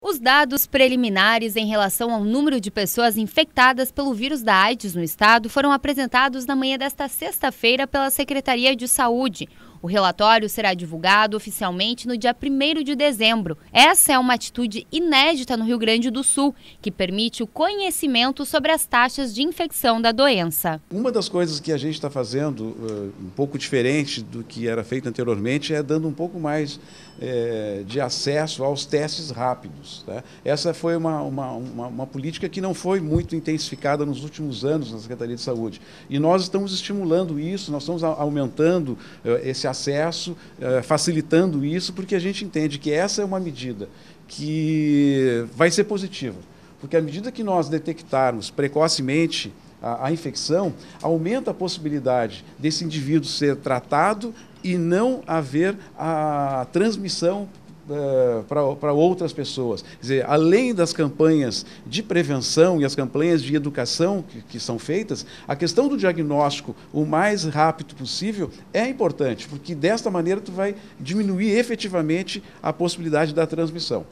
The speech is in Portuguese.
Os dados preliminares em relação ao número de pessoas infectadas pelo vírus da AIDS no estado foram apresentados na manhã desta sexta-feira pela Secretaria de Saúde. O relatório será divulgado oficialmente no dia 1 de dezembro. Essa é uma atitude inédita no Rio Grande do Sul, que permite o conhecimento sobre as taxas de infecção da doença. Uma das coisas que a gente está fazendo, eh, um pouco diferente do que era feito anteriormente, é dando um pouco mais é, de acesso aos testes rápidos. Né? Essa foi uma, uma, uma, uma política que não foi muito intensificada nos últimos anos na Secretaria de Saúde. E nós estamos estimulando isso, nós estamos aumentando eh, esse acesso, eh, facilitando isso, porque a gente entende que essa é uma medida que vai ser positiva. Porque à medida que nós detectarmos precocemente a, a infecção, aumenta a possibilidade desse indivíduo ser tratado e não haver a transmissão eh, para outras pessoas. Quer dizer, além das campanhas de prevenção e as campanhas de educação que, que são feitas, a questão do diagnóstico o mais rápido possível é importante, porque desta maneira tu vai diminuir efetivamente a possibilidade da transmissão.